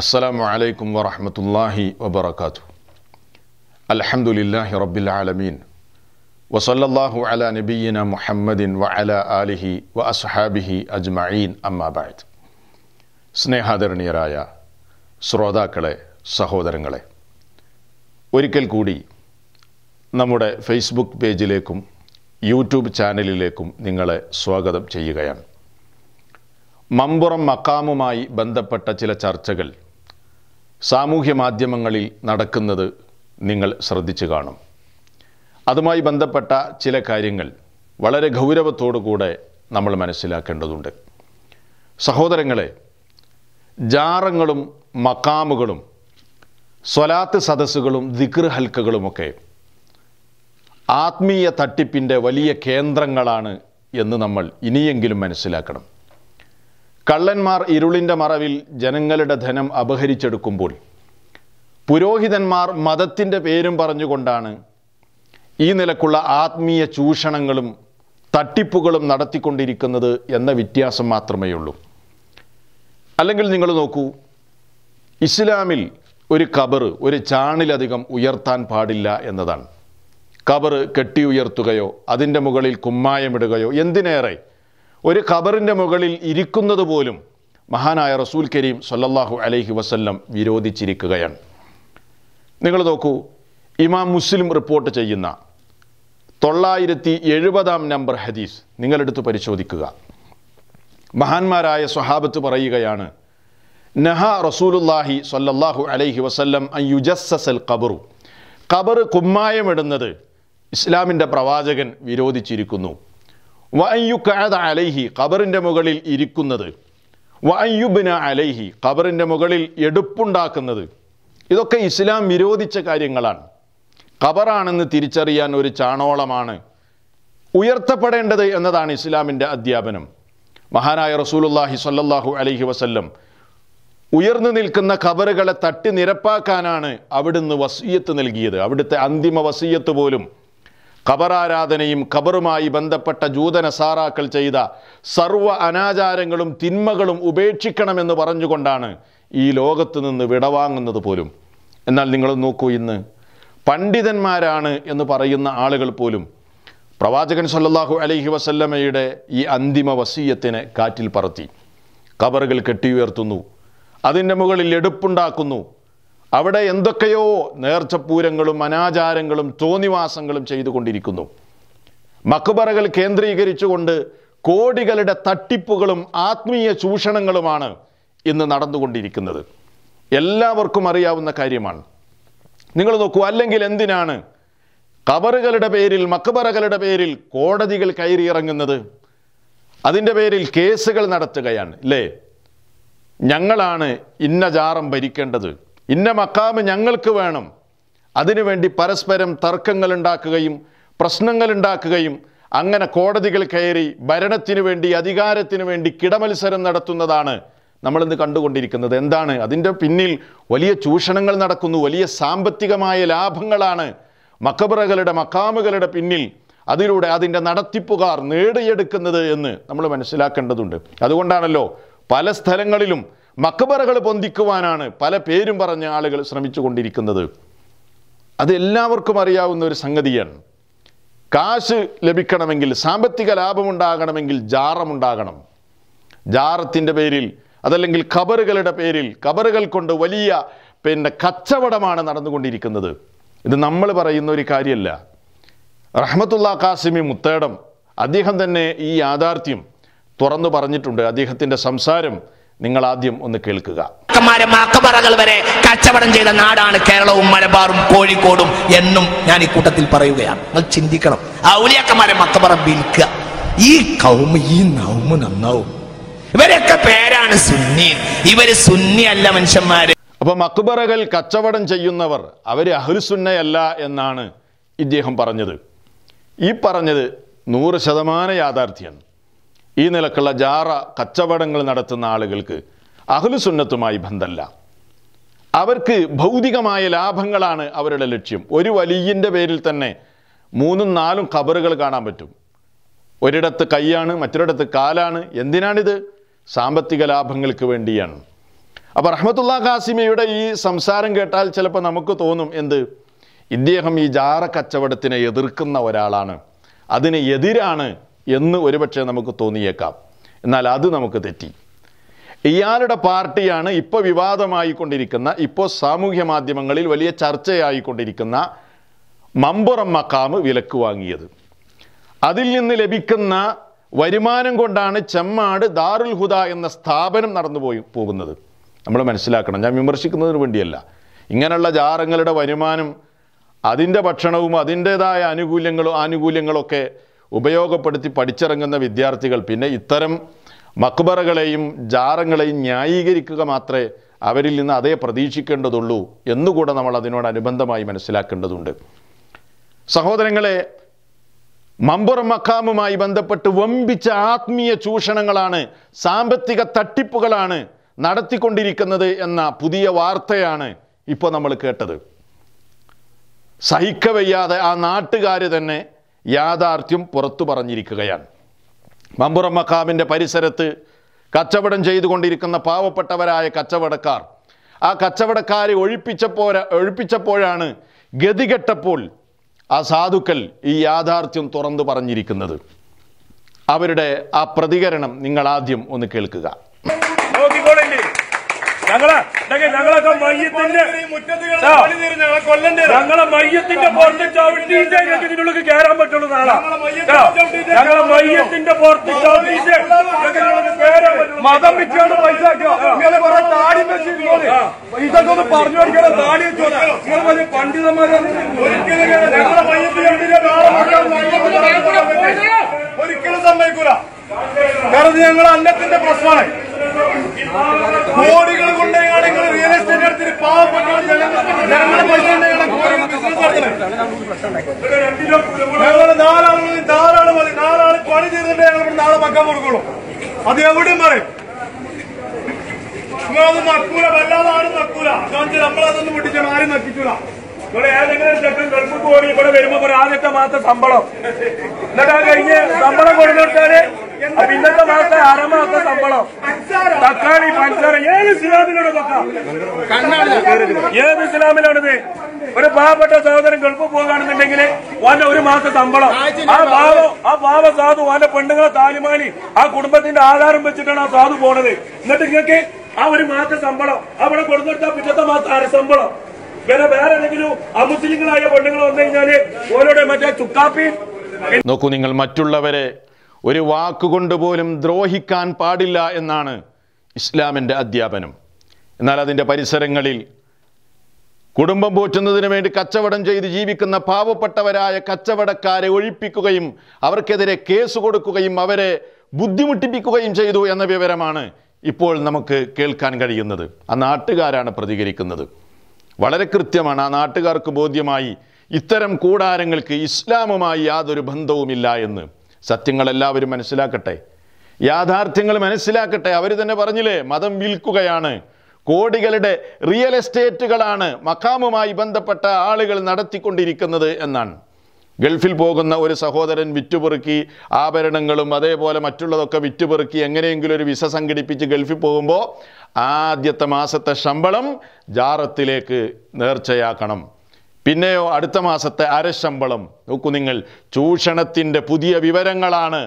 അസ്സലാമു അലൈക്കും വറഹമത്തല്ലാഹി വബർക്കാത്തു അലഹമുല്ലാഹി റബ്ബിൽ ആലമീൻ വസല്ലാഹു അല നബീന മുഹമ്മദിൻ വ അല ആലിഹി വ അസ്ഹാബിഹി അജ്മീൻ അമ്മാബായത് സ്നേഹാദരണീയരായ ശ്രോതാക്കളെ സഹോദരങ്ങളെ ഒരിക്കൽ കൂടി നമ്മുടെ ഫേസ്ബുക്ക് പേജിലേക്കും യൂട്യൂബ് ചാനലിലേക്കും നിങ്ങളെ സ്വാഗതം ചെയ്യുകയാണ് മമ്പുറം മക്കാമുമായി ബന്ധപ്പെട്ട ചില ചർച്ചകൾ സാമൂഹ്യ മാധ്യമങ്ങളിൽ നടക്കുന്നത് നിങ്ങൾ ശ്രദ്ധിച്ചു കാണും അതുമായി ബന്ധപ്പെട്ട ചില കാര്യങ്ങൾ വളരെ കൂടെ നമ്മൾ മനസ്സിലാക്കേണ്ടതുണ്ട് സഹോദരങ്ങളെ ജാറങ്ങളും മക്കാമുകളും സ്വലാത്ത് സദസ്സുകളും ദിക്ർ ഹൽക്കകളുമൊക്കെ ആത്മീയ തട്ടിപ്പിൻ്റെ വലിയ കേന്ദ്രങ്ങളാണ് എന്ന് നമ്മൾ ഇനിയെങ്കിലും മനസ്സിലാക്കണം കള്ളന്മാർ ഇരുളിൻ്റെ മറവിൽ ജനങ്ങളുടെ ധനം അപഹരിച്ചെടുക്കുമ്പോൾ പുരോഹിതന്മാർ മതത്തിൻ്റെ പേരും പറഞ്ഞുകൊണ്ടാണ് ഈ നിലക്കുള്ള ആത്മീയ ചൂഷണങ്ങളും തട്ടിപ്പുകളും നടത്തിക്കൊണ്ടിരിക്കുന്നത് എന്ന വ്യത്യാസം മാത്രമേ ഉള്ളൂ അല്ലെങ്കിൽ നിങ്ങൾ നോക്കൂ ഇസ്ലാമിൽ ഒരു കബറ് ഒരു ചാണിലധികം ഉയർത്താൻ പാടില്ല എന്നതാണ് കബറ് കെട്ടി ഉയർത്തുകയോ അതിൻ്റെ മുകളിൽ കുമ്മായമിടുകയോ എന്തിനേറെ ഒരു ഖബറിൻ്റെ മുകളിൽ ഇരിക്കുന്നത് പോലും മഹാനായ റസൂൽ കരീം സൊല്ലാഹു അലൈഹി വസല്ലം വിരോധിച്ചിരിക്കുകയാണ് നിങ്ങൾ നോക്കൂ ഇമാം മുസ്ലിം റിപ്പോർട്ട് ചെയ്യുന്ന തൊള്ളായിരത്തി എഴുപതാം നമ്പർ ഹദീസ് നിങ്ങളെടുത്ത് പരിശോധിക്കുക മഹാന്മാരായ സ്വഹാബത്ത് പറയുകയാണ് നഹ റസൂലുല്ലാഹി സൊല്ലാഹു അലൈഹി വസല്ലം അയ്യുജസ്സൽ ഖബറു ഖബർ കുമ്മായമിടുന്നത് ഇസ്ലാമിൻ്റെ പ്രവാചകൻ വിരോധിച്ചിരിക്കുന്നു വയ്യുക്കാത അലൈഹി ഖബറിൻ്റെ മുകളിൽ ഇരിക്കുന്നത് വയ്യുബിന അലൈഹി ഖബറിൻ്റെ മുകളിൽ എടുപ്പുണ്ടാക്കുന്നത് ഇതൊക്കെ ഇസ്ലാം വിരോധിച്ച കാര്യങ്ങളാണ് ഖബറാണെന്ന് തിരിച്ചറിയാൻ ഒരു ചാണോളമാണ് ഉയർത്തപ്പെടേണ്ടത് എന്നതാണ് ഇസ്ലാമിൻ്റെ അധ്യാപനം മഹാനായ റസൂലുല്ലാഹി സല്ലാഹു അലൈഹി വസല്ലം ഉയർന്നു നിൽക്കുന്ന ഖബറുകളെ തട്ടി നിരപ്പാക്കാനാണ് അവിടുന്ന് വസീയത്ത് നൽകിയത് അവിടുത്തെ അന്തിമ വസീയത്ത് പോലും കബറാരാധനയും ഖബറുമായി ബന്ധപ്പെട്ട ജൂതനസാറാക്കൾ ചെയ്ത സർവ്വ അനാചാരങ്ങളും തിന്മകളും ഉപേക്ഷിക്കണമെന്ന് പറഞ്ഞുകൊണ്ടാണ് ഈ ലോകത്ത് നിന്ന് വിടവാങ്ങുന്നത് പോലും എന്നാൽ നിങ്ങൾ നോക്കൂ ഇന്ന് പണ്ഡിതന്മാരാണ് എന്ന് പറയുന്ന ആളുകൾ പോലും പ്രവാചകൻ സല്ലാഹു അലൈഹി വസല്ലമയുടെ ഈ അന്തിമ വസീയത്തിനെ കാറ്റിൽ പറത്തി കബറുകൾ കെട്ടിയുയർത്തുന്നു അതിൻ്റെ മുകളിൽ എടുപ്പുണ്ടാക്കുന്നു അവിടെ എന്തൊക്കെയോ നേർച്ചപ്പൂരങ്ങളും അനാചാരങ്ങളും തോന്നിവാസങ്ങളും ചെയ്തുകൊണ്ടിരിക്കുന്നു മക്ബറകൾ കേന്ദ്രീകരിച്ചുകൊണ്ട് കോടികളുടെ തട്ടിപ്പുകളും ആത്മീയ ചൂഷണങ്ങളുമാണ് ഇന്ന് നടന്നുകൊണ്ടിരിക്കുന്നത് എല്ലാവർക്കും അറിയാവുന്ന കാര്യമാണ് നിങ്ങൾ നോക്കൂ അല്ലെങ്കിൽ എന്തിനാണ് കബറുകളുടെ പേരിൽ മക്ബറകളുടെ പേരിൽ കോടതികൾ കയറിയിറങ്ങുന്നത് അതിൻ്റെ പേരിൽ കേസുകൾ നടത്തുകയാണ് അല്ലേ ഞങ്ങളാണ് ഇന്ന ജാറം ഭരിക്കേണ്ടത് ഇന്ന മക്കാമ് ഞങ്ങൾക്ക് വേണം അതിനുവേണ്ടി പരസ്പരം പ്രശ്നങ്ങൾ ഉണ്ടാക്കുകയും അങ്ങനെ കോടതികൾ കയറി ഭരണത്തിനു വേണ്ടി അധികാരത്തിനു വേണ്ടി കിടമത്സരം നടത്തുന്നതാണ് നമ്മളിന്ന് കണ്ടുകൊണ്ടിരിക്കുന്നത് എന്താണ് അതിൻ്റെ പിന്നിൽ വലിയ ചൂഷണങ്ങൾ നടക്കുന്നു വലിയ സാമ്പത്തികമായ ലാഭങ്ങളാണ് മക്കബറകളുടെ മക്കാമുകളുടെ പിന്നിൽ അതിലൂടെ അതിൻ്റെ നടത്തിപ്പുകാർ നേടിയെടുക്കുന്നത് എന്ന് നമ്മൾ മനസ്സിലാക്കേണ്ടതുണ്ട് അതുകൊണ്ടാണല്ലോ പല സ്ഥലങ്ങളിലും മക്ബറകൾ പൊന്തിക്കുവാനാണ് പല പേരും പറഞ്ഞ ആളുകൾ ശ്രമിച്ചു കൊണ്ടിരിക്കുന്നത് അത് എല്ലാവർക്കും അറിയാവുന്ന ഒരു സംഗതിയാണ് കാശ് ലഭിക്കണമെങ്കിൽ സാമ്പത്തിക ലാഭമുണ്ടാകണമെങ്കിൽ ജാറമുണ്ടാകണം ജാറത്തിൻ്റെ പേരിൽ അതല്ലെങ്കിൽ ഖബറുകളുടെ പേരിൽ കബറുകൾ കൊണ്ട് വലിയ പിന്നെ കച്ചവടമാണ് നടന്നുകൊണ്ടിരിക്കുന്നത് ഇത് നമ്മൾ പറയുന്ന ഒരു കാര്യമല്ല റഹ്മത്തുള്ള കാസിമി മുത്തേടം അദ്ദേഹം തന്നെ ഈ യാഥാർത്ഥ്യം തുറന്നു പറഞ്ഞിട്ടുണ്ട് അദ്ദേഹത്തിൻ്റെ സംസാരം നിങ്ങൾ ആദ്യം ഒന്ന് കേൾക്കുക അക്കബറകൾ വരെ കച്ചവടം ചെയ്ത നാടാണ് കേരളവും മലബാറും കോഴിക്കോടും എന്നും ഞാൻ ഈ കൂട്ടത്തിൽ പറയുകയാണ് നിങ്ങൾ ചിന്തിക്കണം ഔലിയാക്കന്മാരെ മക്കബറ വിൽക്കുക ഈ കൗമ ഈ നൗമ നന്നാവും ഇവരൊക്കെ പേരാണ് സുന്നി ഇവര് സുന്നി അല്ല മനുഷ്യന്മാര് അപ്പൊ മക്ബറകൾ കച്ചവടം ചെയ്യുന്നവർ അവര് അഹുൽസുന്നയല്ല എന്നാണ് ഇദ്ദേഹം പറഞ്ഞത് ഈ പറഞ്ഞത് നൂറ് ശതമാനം യാഥാർത്ഥ്യമാണ് ഈ നിലക്കുള്ള ജാറ കച്ചവടങ്ങൾ നടത്തുന്ന ആളുകൾക്ക് അഹ്ലുസുന്നത്തുമായി ബന്ധമല്ല അവർക്ക് ഭൗതികമായ ലാഭങ്ങളാണ് അവരുടെ ലക്ഷ്യം ഒരു വലിയൻ്റെ പേരിൽ തന്നെ മൂന്നും നാലും ഖബറുകൾ കാണാൻ പറ്റും ഒരിടത്ത് കൈയാണ് മറ്റൊരിടത്ത് കാലാണ് എന്തിനാണിത് സാമ്പത്തിക ലാഭങ്ങൾക്ക് വേണ്ടിയാണ് അപ്പോൾ റഹ്മത്തുള്ള ഖാസിമയുടെ ഈ സംസാരം കേട്ടാൽ ചിലപ്പോൾ നമുക്ക് തോന്നും എന്ത് ഇദ്ദേഹം ഈ ജാറ കച്ചവടത്തിനെ എതിർക്കുന്ന ഒരാളാണ് അതിന് എതിരാണ് എന്ന് ഒരുപക്ഷെ നമുക്ക് തോന്നിയേക്കാം എന്നാൽ അത് നമുക്ക് തെറ്റി ഇയാളുടെ പാർട്ടിയാണ് ഇപ്പോൾ വിവാദമായിക്കൊണ്ടിരിക്കുന്ന ഇപ്പോൾ സാമൂഹ്യ മാധ്യമങ്ങളിൽ വലിയ ചർച്ചയായിക്കൊണ്ടിരിക്കുന്ന മമ്പുറം മക്കാമ് വിലക്ക് വാങ്ങിയത് അതിൽ നിന്ന് ലഭിക്കുന്ന വരുമാനം കൊണ്ടാണ് ചെമ്മാട് ദാറുൽ ഹുദ എന്ന സ്ഥാപനം നടന്നു പോയി പോകുന്നത് നമ്മൾ മനസ്സിലാക്കണം ഞാൻ വിമർശിക്കുന്നതിന് വേണ്ടിയല്ല ഇങ്ങനെയുള്ള ജാറങ്ങളുടെ വരുമാനം അതിൻ്റെ ഭക്ഷണവും അതിൻ്റേതായ ആനുകൂല്യങ്ങളും ആനുകൂല്യങ്ങളൊക്കെ ഉപയോഗപ്പെടുത്തി പഠിച്ചിറങ്ങുന്ന വിദ്യാർത്ഥികൾ പിന്നെ ഇത്തരം മക്ബറകളെയും ജാറങ്ങളെയും ന്യായീകരിക്കുക മാത്രമേ അവരിൽ നിന്ന് അതേ പ്രതീക്ഷിക്കേണ്ടതുള്ളൂ എന്നുകൂടെ നമ്മൾ അതിനോടനുബന്ധമായി മനസ്സിലാക്കേണ്ടതുണ്ട് സഹോദരങ്ങളെ മമ്പുറ മക്കാമുമായി ബന്ധപ്പെട്ട് വമ്പിച്ച ആത്മീയ ചൂഷണങ്ങളാണ് സാമ്പത്തിക തട്ടിപ്പുകളാണ് നടത്തിക്കൊണ്ടിരിക്കുന്നത് എന്ന പുതിയ വാർത്തയാണ് ഇപ്പോൾ നമ്മൾ കേട്ടത് സഹിക്കവയ്യാതെ ആ നാട്ടുകാർ തന്നെ യാഥാർത്ഥ്യം പുറത്തു പറഞ്ഞിരിക്കുകയാണ് മമ്പുറം മക്കാമിൻ്റെ പരിസരത്ത് കച്ചവടം ചെയ്തുകൊണ്ടിരിക്കുന്ന പാവപ്പെട്ടവരായ കച്ചവടക്കാർ ആ കച്ചവടക്കാരെ ഒഴിപ്പിച്ചപ്പോൾ ഒഴിപ്പിച്ചപ്പോഴാണ് ഗതികെട്ടപ്പോൾ ആ സാധുക്കൾ ഈ യാഥാർത്ഥ്യം തുറന്നു പറഞ്ഞിരിക്കുന്നത് അവരുടെ ആ പ്രതികരണം നിങ്ങൾ ആദ്യം ഒന്ന് കേൾക്കുക ഞങ്ങളെ ഞങ്ങളൊക്കെ മയ്യത്തിന്റെ ഞങ്ങളെ മയ്യത്തിന്റെ പുറത്ത് ചവിട്ടിയിട്ടേ ഞങ്ങൾക്ക് ഇതിനുള്ളിൽ കയറാൻ പറ്റുള്ളൂ നാളെ ഞങ്ങളെ മയ്യത്തിന്റെ പുറത്ത് ചവിട്ടിയിട്ട് മതം വെച്ചാണ് പൈസ താടി ഇതൊക്കെ ഒന്ന് പറഞ്ഞു പഠിക്കണ താടി പണ്ഡിതന്മാരെ ഞങ്ങളെ മയ്യത്തിന്റെ ഒരിക്കലും സമ്മതിക്കൂല കാരണം ഞങ്ങൾ അന്നത്തിന്റെ പ്രശ്നമാണ് കോടികൾ കൊണ്ടേയാണ് നിങ്ങൾ റിയൽ എസ്റ്റേറ്റ് നടത്തി പാവപ്പെട്ട ജനങ്ങളുടെ പൈസ ഞങ്ങള് നാലാള് നാലാള് മതി നാലാള് പണി ചെയ്തിട്ട് ഞങ്ങൾ ഇവിടെ നാളെ മക്കാൻ കൊടുക്കുള്ളൂ അത് എവിടെയും പറയും നക്കൂല വല്ലാതെ ആരും നക്കൂല നമ്മളതൊന്നും വിട്ടിച്ചാണ് ആരും നക്കിക്കൂല ഇവിടെ ഏതെങ്കിലും ചെക്കൻ ഗൾഫിൽ പോയി ഇവിടെ വരുമ്പോ ഒരു ആദ്യത്തെ മാസത്തെ ശമ്പളം എന്നിട്ട് ആ കഴിഞ്ഞ് ശമ്പളം കൊടുത്തു കൊടുത്താല് അപ്പൊ ഇന്നത്തെ മാസത്തെ ആറാം ശമ്പളം തക്കാളി പഞ്ചാര ഏത് ഇസ്ലാമിലാണ് ഏത് ഇസ്ലാമിലാണിത് ഒരു പാവപ്പെട്ട സഹോദരൻ ഗൾഫ് പോകുകയാണെന്നുണ്ടെങ്കിൽ ഓന്റെ ഒരു മാസത്തെ ശമ്പളം ആ പാവ ആ പാവ സാധു ഓന്റെ പെണ്ണുങ്ങളെ താലിമാലി ആ കുടുംബത്തിന്റെ ആധാരം വെച്ചിട്ടാണ് ആ സാധു പോണത് എന്നിട്ട് നിങ്ങൾക്ക് ആ ഒരു മാസത്തെ ശമ്പളം അവിടെ കൊടുത്തെടുത്താൽ പിറ്റത്തെ മാസം അര ശമ്പളം വേറെ വേറെ ഏതെങ്കിലും അമുസ്ലിങ്ങളായ പെണ്ണുങ്ങൾ വന്നു കഴിഞ്ഞാല് ഓരോടെ മറ്റേ ചുക്കാപ്പി നോക്കൂ നിങ്ങൾ മറ്റുള്ളവരെ ഒരു വാക്കുകൊണ്ട് പോലും ദ്രോഹിക്കാൻ പാടില്ല എന്നാണ് ഇസ്ലാമിൻ്റെ അധ്യാപനം എന്നാൽ അതിൻ്റെ പരിസരങ്ങളിൽ കുടുംബം പോറ്റുന്നതിന് വേണ്ടി കച്ചവടം ചെയ്ത് ജീവിക്കുന്ന പാവപ്പെട്ടവരായ കച്ചവടക്കാരെ ഒഴിപ്പിക്കുകയും അവർക്കെതിരെ കേസ് കൊടുക്കുകയും അവരെ ബുദ്ധിമുട്ടിപ്പിക്കുകയും ചെയ്തു എന്ന വിവരമാണ് ഇപ്പോൾ നമുക്ക് കേൾക്കാൻ കഴിയുന്നത് ആ നാട്ടുകാരാണ് പ്രതികരിക്കുന്നത് വളരെ കൃത്യമാണ് ആ നാട്ടുകാർക്ക് ബോധ്യമായി ഇത്തരം കൂടാരങ്ങൾക്ക് ഇസ്ലാമുമായി യാതൊരു ബന്ധവുമില്ല എന്ന് സത്യങ്ങൾ എല്ലാവരും മനസ്സിലാക്കട്ടെ യാഥാർത്ഥ്യങ്ങൾ മനസ്സിലാക്കട്ടെ അവർ തന്നെ പറഞ്ഞില്ലേ മതം വിൽക്കുകയാണ് കോടികളുടെ റിയൽ എസ്റ്റേറ്റുകളാണ് മക്കാമുമായി ബന്ധപ്പെട്ട ആളുകൾ നടത്തിക്കൊണ്ടിരിക്കുന്നത് എന്നാണ് ഗൾഫിൽ പോകുന്ന ഒരു സഹോദരൻ വിറ്റുപെറുക്കി ആഭരണങ്ങളും അതേപോലെ മറ്റുള്ളതൊക്കെ വിറ്റുപെറുക്കി എങ്ങനെയെങ്കിലും ഒരു വിസ സംഘടിപ്പിച്ച് ഗൾഫിൽ പോകുമ്പോൾ ആദ്യത്തെ മാസത്തെ ശമ്പളം ജാറത്തിലേക്ക് നേർച്ചയാക്കണം പിന്നെയോ അടുത്ത മാസത്തെ അരശമ്പളം നോക്കൂ നിങ്ങൾ ചൂഷണത്തിൻ്റെ പുതിയ വിവരങ്ങളാണ്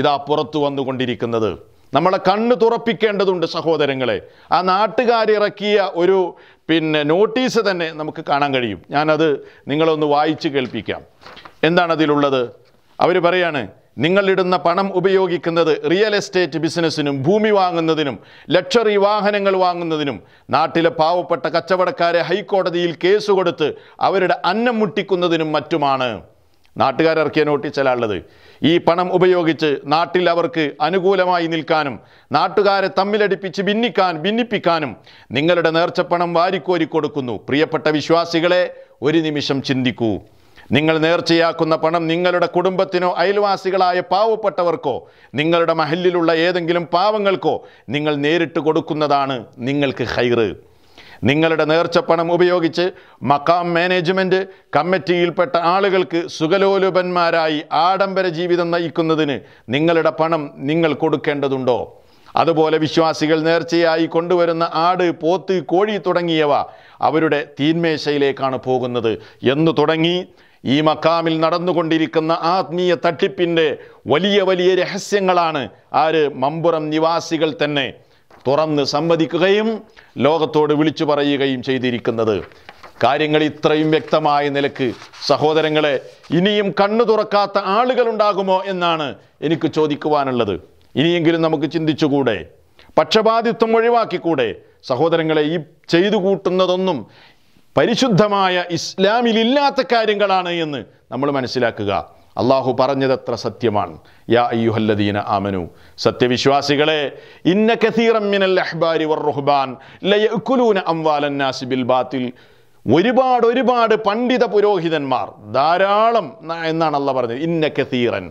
ഇതാ പുറത്തു വന്നുകൊണ്ടിരിക്കുന്നത് നമ്മളെ കണ്ണ് തുറപ്പിക്കേണ്ടതുണ്ട് സഹോദരങ്ങളെ ആ നാട്ടുകാരിറക്കിയ ഒരു പിന്നെ നോട്ടീസ് തന്നെ നമുക്ക് കാണാൻ കഴിയും ഞാനത് നിങ്ങളൊന്ന് വായിച്ച് കേൾപ്പിക്കാം എന്താണ് അതിലുള്ളത് അവർ പറയാണ് നിങ്ങളിടുന്ന പണം ഉപയോഗിക്കുന്നത് റിയൽ എസ്റ്റേറ്റ് ബിസിനസ്സിനും ഭൂമി വാങ്ങുന്നതിനും ലക്ഷറി വാഹനങ്ങൾ വാങ്ങുന്നതിനും നാട്ടിലെ പാവപ്പെട്ട കച്ചവടക്കാരെ ഹൈക്കോടതിയിൽ കേസ് കൊടുത്ത് അവരുടെ അന്നം മുട്ടിക്കുന്നതിനും മറ്റുമാണ് നാട്ടുകാരിറക്കിയ നോട്ടിച്ചല ഉള്ളത് ഈ പണം ഉപയോഗിച്ച് നാട്ടിൽ അവർക്ക് അനുകൂലമായി നിൽക്കാനും നാട്ടുകാരെ തമ്മിലടിപ്പിച്ച് ഭിന്നിക്കാൻ ഭിന്നിപ്പിക്കാനും നിങ്ങളുടെ നേർച്ചപ്പണം വാരിക്കോരി കൊടുക്കുന്നു പ്രിയപ്പെട്ട വിശ്വാസികളെ ഒരു നിമിഷം ചിന്തിക്കൂ നിങ്ങൾ നേർച്ചയാക്കുന്ന പണം നിങ്ങളുടെ കുടുംബത്തിനോ അയൽവാസികളായ പാവപ്പെട്ടവർക്കോ നിങ്ങളുടെ മഹലിലുള്ള ഏതെങ്കിലും പാവങ്ങൾക്കോ നിങ്ങൾ നേരിട്ട് കൊടുക്കുന്നതാണ് നിങ്ങൾക്ക് ഹൈറ് നിങ്ങളുടെ പണം ഉപയോഗിച്ച് മക്കാം മാനേജ്മെൻറ്റ് കമ്മിറ്റിയിൽപ്പെട്ട ആളുകൾക്ക് സുഖലോലുപന്മാരായി ആഡംബര ജീവിതം നയിക്കുന്നതിന് നിങ്ങളുടെ പണം നിങ്ങൾ കൊടുക്കേണ്ടതുണ്ടോ അതുപോലെ വിശ്വാസികൾ നേർച്ചയായി കൊണ്ടുവരുന്ന ആട് പോത്ത് കോഴി തുടങ്ങിയവ അവരുടെ തീന്മേശയിലേക്കാണ് പോകുന്നത് എന്നു തുടങ്ങി ഈ മക്കാമിൽ നടന്നുകൊണ്ടിരിക്കുന്ന ആത്മീയ തട്ടിപ്പിൻ്റെ വലിയ വലിയ രഹസ്യങ്ങളാണ് ആര് മമ്പുറം നിവാസികൾ തന്നെ തുറന്ന് സമ്മതിക്കുകയും ലോകത്തോട് വിളിച്ചു പറയുകയും ചെയ്തിരിക്കുന്നത് കാര്യങ്ങൾ ഇത്രയും വ്യക്തമായ നിലക്ക് സഹോദരങ്ങളെ ഇനിയും കണ്ണു തുറക്കാത്ത ആളുകളുണ്ടാകുമോ എന്നാണ് എനിക്ക് ചോദിക്കുവാനുള്ളത് ഇനിയെങ്കിലും നമുക്ക് ചിന്തിച്ചുകൂടെ പക്ഷപാതിത്വം ഒഴിവാക്കിക്കൂടെ സഹോദരങ്ങളെ ഈ ചെയ്തു കൂട്ടുന്നതൊന്നും പരിശുദ്ധമായ ഇസ്ലാമിലില്ലാത്ത കാര്യങ്ങളാണ് എന്ന് നമ്മൾ മനസ്സിലാക്കുക അള്ളാഹു പറഞ്ഞതത്ര സത്യമാണ് യാ അയ്യുഹല്ലദീന ആമനു സത്യവിശ്വാസികളെ ഇന്ന കഥീറം മിനൽ അഹ്ബാരി വർ റുഹ്ബാൻ ലയക്കുലൂന അംവാലന്നാസി ബിൽ ബാത്തിൽ ഒരുപാട് ഒരുപാട് പണ്ഡിത പുരോഹിതന്മാർ ധാരാളം എന്നാണ് അല്ല പറഞ്ഞത് ഇന്ന കസീറൻ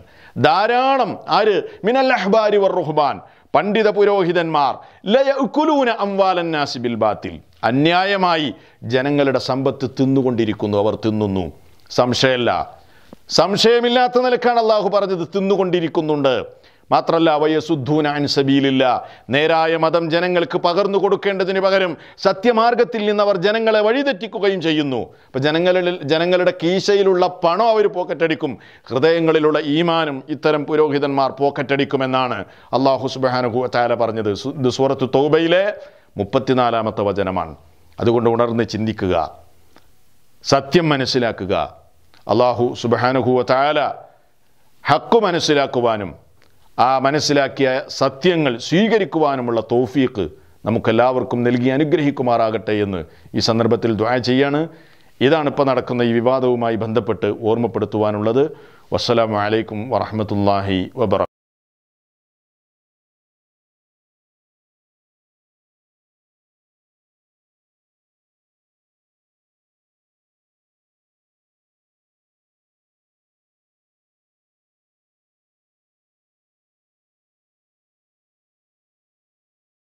ധാരാളം ആര് മിനൽ അഹ്ബാരി വർ റുഹ്ബാൻ പണ്ഡിത പുരോഹിതന്മാർ ലയക്കുലൂന അംവാലൻ ബിൽ ബാത്തിൽ അന്യായമായി ജനങ്ങളുടെ സമ്പത്ത് തിന്നുകൊണ്ടിരിക്കുന്നു അവർ തിന്നുന്നു സംശയമല്ല സംശയമില്ലാത്ത നിലക്കാണ് അള്ളാഹു പറഞ്ഞത് തിന്നുകൊണ്ടിരിക്കുന്നുണ്ട് മാത്രല്ല വയസുദ്ധൂൻ അൻസബീലില്ല നേരായ മതം ജനങ്ങൾക്ക് പകർന്നു കൊടുക്കേണ്ടതിന് പകരം സത്യമാർഗത്തിൽ നിന്ന് അവർ ജനങ്ങളെ വഴിതെറ്റിക്കുകയും ചെയ്യുന്നു അപ്പം ജനങ്ങളിൽ ജനങ്ങളുടെ കീശയിലുള്ള പണം അവർ പോക്കറ്റടിക്കും ഹൃദയങ്ങളിലുള്ള ഈമാനും ഇത്തരം പുരോഹിതന്മാർ പോക്കറ്റടിക്കുമെന്നാണ് അള്ളാഹു സുബാനുഹു താല പറഞ്ഞത് സുഹൃത്ത് തോബയിലെ മുപ്പത്തിനാലാമത്തെ വചനമാണ് അതുകൊണ്ട് ഉണർന്ന് ചിന്തിക്കുക സത്യം മനസ്സിലാക്കുക അള്ളാഹു സുബാനുഹുവ താല ഹക്ക് മനസ്സിലാക്കുവാനും ആ മനസ്സിലാക്കിയ സത്യങ്ങൾ സ്വീകരിക്കുവാനുമുള്ള തോഫീക്ക് നമുക്കെല്ലാവർക്കും നൽകി അനുഗ്രഹിക്കുമാറാകട്ടെ എന്ന് ഈ സന്ദർഭത്തിൽ ദ്വാ ചെയ്യാണ് ഇതാണ് ഇപ്പോൾ നടക്കുന്ന ഈ വിവാദവുമായി ബന്ധപ്പെട്ട് ഓർമ്മപ്പെടുത്തുവാനുള്ളത് വസ്സലാമലൈക്കും വറഹമത്തല്ലാഹി വബറ